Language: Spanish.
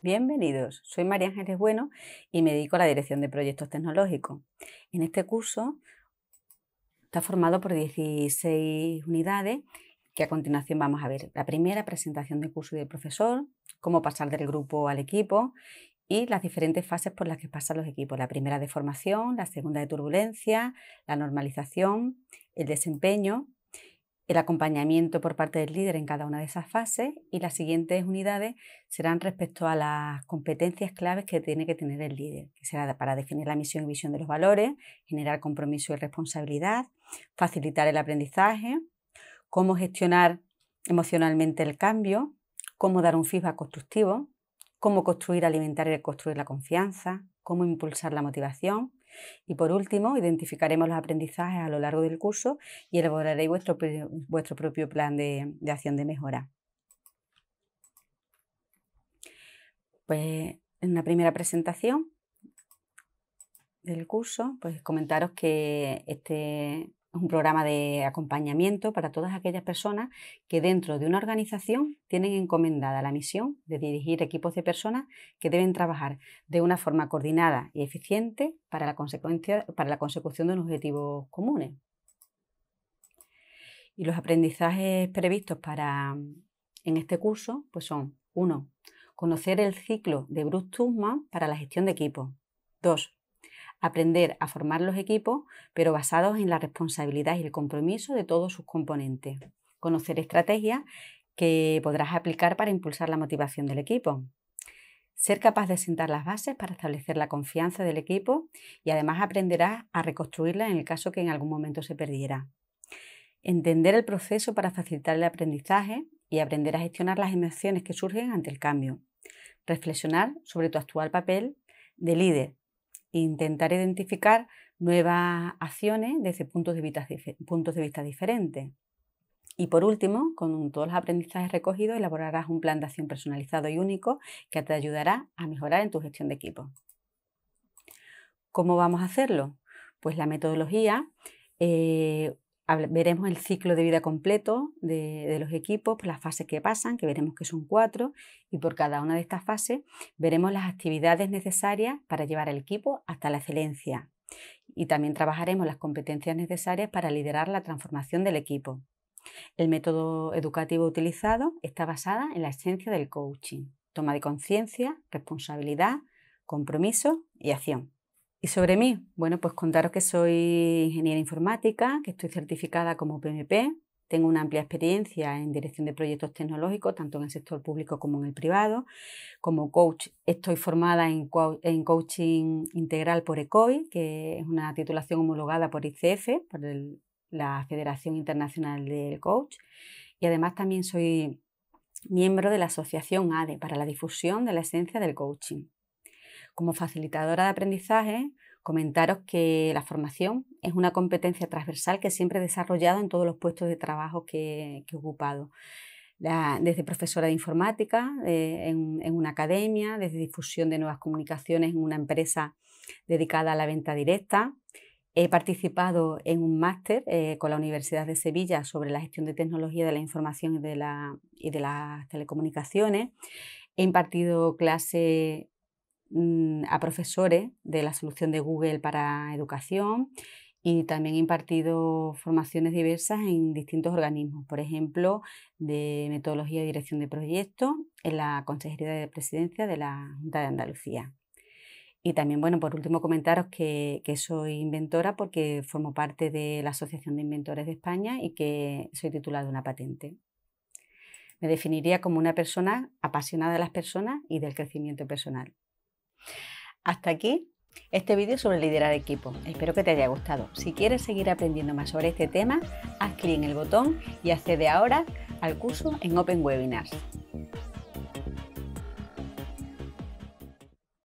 Bienvenidos, soy María Ángeles Bueno y me dedico a la dirección de proyectos tecnológicos. En este curso está formado por 16 unidades que a continuación vamos a ver. La primera, presentación del curso y del profesor, cómo pasar del grupo al equipo y las diferentes fases por las que pasan los equipos. La primera de formación, la segunda de turbulencia, la normalización, el desempeño, el acompañamiento por parte del líder en cada una de esas fases y las siguientes unidades serán respecto a las competencias claves que tiene que tener el líder, que será para definir la misión y visión de los valores, generar compromiso y responsabilidad, facilitar el aprendizaje, cómo gestionar emocionalmente el cambio, cómo dar un feedback constructivo, cómo construir, alimentar y reconstruir la confianza, cómo impulsar la motivación, y por último, identificaremos los aprendizajes a lo largo del curso y elaboraréis vuestro, propio plan de, acción de mejora. Pues, en la primera presentación del curso, pues comentaros que este un programa de acompañamiento para todas aquellas personas que dentro de una organización tienen encomendada la misión de dirigir equipos de personas que deben trabajar de una forma coordinada y eficiente para la, consecución de unos objetivos comunes. Y los aprendizajes previstos para en este curso pues son uno, Conocer el ciclo de Bruce Tumman para la gestión de equipos. 2 aprender a formar los equipos, pero basados en la responsabilidad y el compromiso de todos sus componentes. Conocer estrategias que podrás aplicar para impulsar la motivación del equipo. Ser capaz de sentar las bases para establecer la confianza del equipo y además aprenderás a reconstruirla en el caso que en algún momento se perdiera. Entender el proceso para facilitar el aprendizaje y aprender a gestionar las emociones que surgen ante el cambio. Reflexionar sobre tu actual papel de líder intentar identificar nuevas acciones desde puntos de vista, puntos de vista diferentes. Y por último, con todos los aprendizajes recogidos, elaborarás un plan de acción personalizado y único que te ayudará a mejorar en tu gestión de equipo. ¿Cómo vamos a hacerlo? Pues la metodología eh, veremos el ciclo de vida completo de, los equipos, las fases que pasan, que veremos que son cuatro, y por cada una de estas fases veremos las actividades necesarias para llevar al equipo hasta la excelencia. Y también trabajaremos las competencias necesarias para liderar la transformación del equipo. El método educativo utilizado está basado en la esencia del coaching, toma de conciencia, responsabilidad, compromiso y acción. Y sobre mí, bueno, pues contaros que soy ingeniera informática, que estoy certificada como PMP, tengo una amplia experiencia en dirección de proyectos tecnológicos, tanto en el sector público como en el privado. Como coach estoy formada en, coaching integral por ECOI, que es una titulación homologada por ICF, por la Federación Internacional del Coach. Y además también soy miembro de la Asociación ADE para la difusión de la esencia del coaching. Como facilitadora de aprendizaje, comentaros que la formación es una competencia transversal que siempre he desarrollado en todos los puestos de trabajo que, he ocupado. desde profesora de informática eh, en, una academia, desde difusión de nuevas comunicaciones en una empresa dedicada a la venta directa. He participado en un máster eh, con la Universidad de Sevilla sobre la gestión de tecnología de la información y de, y de las telecomunicaciones. He impartido clase Mm, a profesores de la solución de Google para educación y también he impartido formaciones diversas en distintos organismos, por ejemplo, de metodología y dirección de proyectos en la Consejería de Presidencia de la Junta de Andalucía. Y también, bueno, por último comentaros que, soy inventora porque formo parte de la Asociación de Inventores de España y que soy titulada de una patente. Me definiría como una persona apasionada de las personas y del crecimiento personal. Hasta aquí este vídeo sobre liderar equipo. Espero que te haya gustado. Si quieres seguir aprendiendo más sobre este tema, haz clic en el botón y accede ahora al curso en Open Webinars.